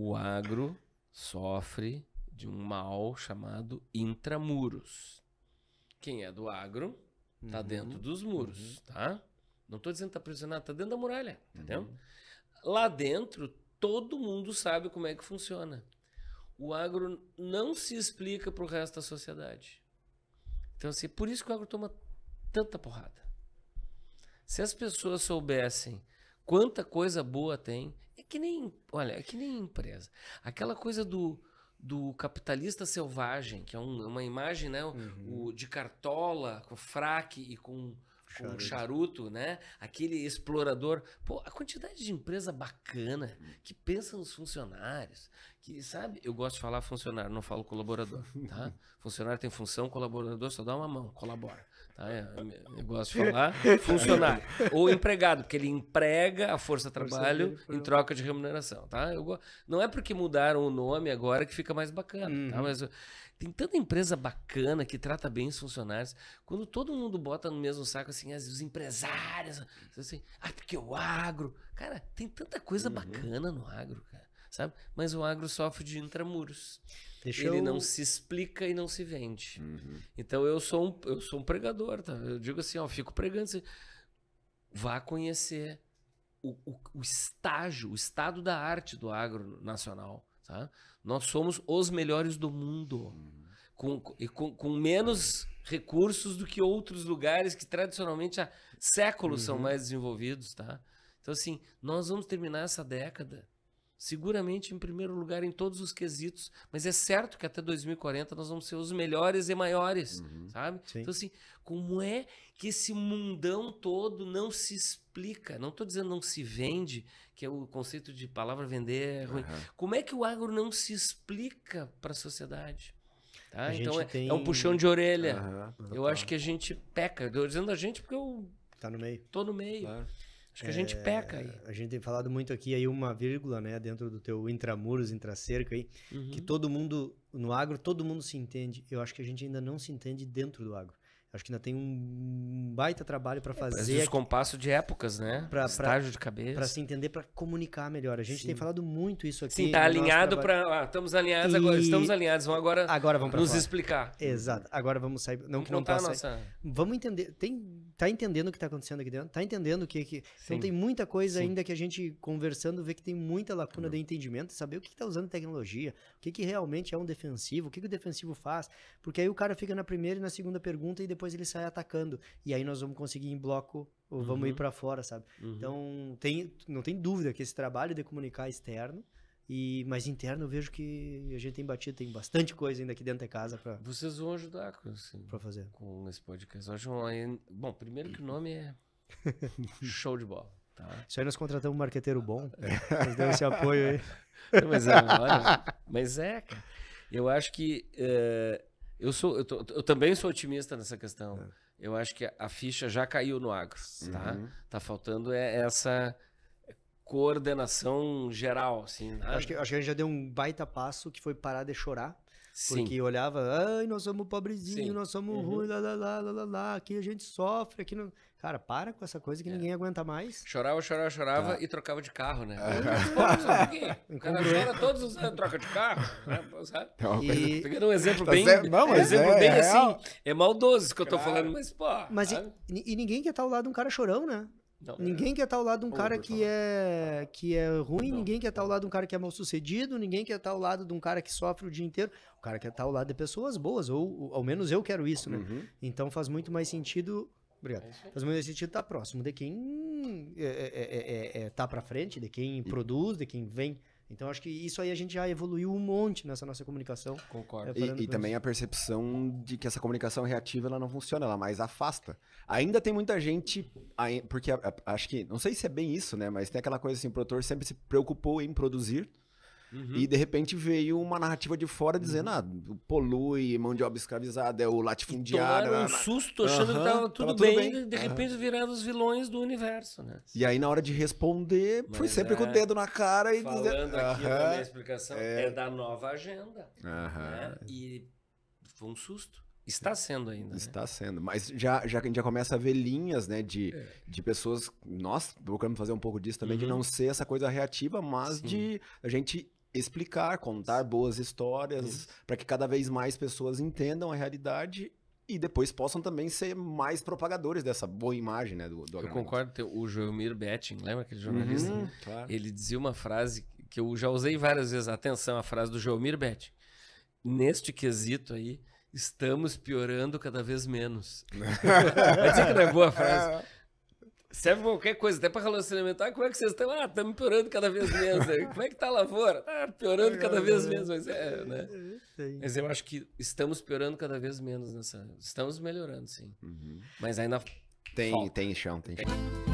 o agro sofre de um mal chamado intramuros. Quem é do agro está uhum. dentro dos muros, uhum. tá? Não estou dizendo que tá aprisionado, tá dentro da muralha, uhum. entendeu? Lá dentro, todo mundo sabe como é que funciona. O agro não se explica para o resto da sociedade. Então, assim, por isso que o agro toma tanta porrada. Se as pessoas soubessem quanta coisa boa tem que nem, olha, é que nem empresa. Aquela coisa do do capitalista selvagem, que é um, uma imagem, né, uhum. o, de cartola, com fraque e com charuto. o charuto, né? Aquele explorador. Pô, a quantidade de empresa bacana que pensa nos funcionários, que sabe, eu gosto de falar funcionário, não falo colaborador, tá? Funcionário tem função, colaborador só dá uma mão, colabora, tá? É, eu, gosto de falar funcionário ou empregado, porque ele emprega a força trabalho em troca de remuneração, tá? Eu go... não é porque mudaram o nome agora que fica mais bacana, tá? uhum. tá? Mas tem tanta empresa bacana que trata bem os funcionários. Quando todo mundo bota no mesmo saco, assim, as, os empresários, assim, ah, porque o agro. Cara, tem tanta coisa uhum. bacana no agro, cara. Sabe? Mas o agro sofre de intramuros. Deixa Ele eu... não se explica e não se vende. Uhum. Então eu sou um, eu sou um pregador, tá? Eu digo assim, ó, fico pregando assim, vá conhecer o, o, o estágio, o estado da arte do agro nacional. Tá? Nós somos os melhores do mundo. Com, com, com, menos recursos do que outros lugares que tradicionalmente há séculos uhum. são mais desenvolvidos, tá? Então, assim, nós vamos terminar essa década seguramente em primeiro lugar em todos os quesitos, mas é certo que até 2040 nós vamos ser os melhores e maiores, uhum, sabe? Sim. Então assim, como é que esse mundão todo não se explica? Não estou dizendo não se vende, que é o conceito de palavra vender é ruim. Uhum. Como é que o agro não se explica para a sociedade? Tá? A então é, é, tem... é, um puxão de orelha. Uhum, eu tá. acho que a gente peca. Estou dizendo a gente porque eu tá no meio. Tô no meio. Claro. Acho que é, a gente peca aí. É, a gente tem falado muito aqui aí uma vírgula, né, dentro do teu intramuros, intracerca aí, uhum. que todo mundo no agro, todo mundo se entende. Eu acho que a gente ainda não se entende dentro do agro. Acho que ainda tem um baita trabalho é, para fazer. É, descompasso de épocas, né? Pra, Estágio pra, de cabeça. Para se entender, para comunicar melhor. A gente Sim. tem falado muito isso aqui. Sim, tá alinhado para. Ah, estamos alinhados e... agora. Estamos alinhados. Vamos agora, agora vamos nos fora. explicar. Exato. Agora vamos sair. Não vamos que não tá nossa... Vamos entender. Tem, tá entendendo o que está acontecendo aqui dentro? Tá entendendo o que. que... Então tem muita coisa Sim. ainda que a gente conversando vê que tem muita lacuna uhum. de entendimento. Saber o que está usando tecnologia, o que, que realmente é um defensivo, o que, que o defensivo faz. Porque aí o cara fica na primeira e na segunda pergunta e depois depois ele sai atacando. E aí nós vamos conseguir em bloco ou vamos uhum. ir para fora, sabe? Uhum. Então, tem, não tem dúvida que esse trabalho de comunicar é externo, e, mas interno eu vejo que a gente tem batido, tem bastante coisa ainda aqui dentro da casa para Vocês vão ajudar com, assim, pra fazer. com esse podcast. Acho bom, primeiro que o nome é show de bola. Tá. Isso aí nós contratamos um marqueteiro bom, nos deu esse apoio aí. Não, mas, é, mas é, cara. Eu acho que uh, eu, sou, eu, tô, eu, também sou otimista nessa questão. É. Eu acho que a ficha já caiu no agro, tá? Uhum. Tá faltando é essa coordenação geral, assim. Né? Acho que, acho que, a gente já deu um baita passo que foi parar de chorar Sim. Porque olhava, ai, nós somos pobrezinhos, nós somos uhum. ruins, lá, lá, lá, lá, lá, aqui a gente sofre, aqui não... Cara, para com essa coisa que é. ninguém aguenta mais. Chorava, chorava, chorava tá. e trocava de carro, né? É. O cara chora todos os anos, troca de carro, né? Sabe? É e... um exemplo tá bem... Certo. Não, mas exemplo é, bem, é assim, é maldoso isso que eu tô claro. falando, mas, pô... Mas e, e, ninguém quer estar ao lado de um cara chorão, né? Não, ninguém tá é... é quer estar tá ao lado de um cara que é, que é ruim, não, ninguém quer estar tá ao lado de um cara que é mal sucedido, ninguém quer estar ao lado de um cara que sofre o dia inteiro. O cara quer estar ao lado de pessoas boas, ou, ou ao menos eu quero isso, né? Uhum. Então faz muito mais sentido. Obrigado. É faz muito mais sentido estar próximo de quem está é é, é, é, é tá para frente, de quem e... produz, de quem vem então acho que isso aí a gente já evoluiu um monte nessa nossa comunicação. Concordo. É, e, e também a percepção de que essa comunicação reativa ela não funciona, ela mais afasta. Ainda tem muita gente, porque acho que, não sei se é bem isso, né? Mas tem aquela coisa assim, o produtor sempre se preocupou em produzir, Uhum. E de repente veio uma narrativa de fora uhum. dizendo: ah, polui, mão de obra escravizada, é o latifundiário. Era um susto, achando uhum, que tava tudo, tava bem, de repente uhum. viraram os vilões do universo, né? E aí, na hora de responder, Mas foi sempre é... com o é, dedo na cara e Falando dizendo. Falando aqui uhum, minha explicação, é... é... da nova agenda. Né? E foi um susto. Está sendo ainda. Né? Está né? sendo. Mas já, já que a gente já começa a ver linhas, né? De, é. de pessoas. Nós procuramos fazer um pouco disso também, uhum. de não ser essa coisa reativa, mas Sim. de a gente explicar, contar boas histórias, para que cada vez mais pessoas entendam a realidade e depois possam também ser mais propagadores dessa boa imagem né, do, do Eu concordo, o Joelmir Betting, lembra aquele uhum, jornalista? Uhum, claro. Ele dizia uma frase que eu já usei várias vezes, atenção, a frase do Joelmir Betting. Neste quesito aí, estamos piorando cada vez menos. Vai dizer que não é boa frase. É. Serve qualquer coisa, até para relacionamento. Ah, como é que vocês estão? Ah, tá estamos piorando cada vez menos. É. como é que está a lavoura? Ah, piorando cada vez menos. Mas é, né? É, mas eu acho que estamos piorando cada vez menos nessa. Estamos melhorando, sim. Uhum. Mas ainda. Tem, tem chão, tem chão.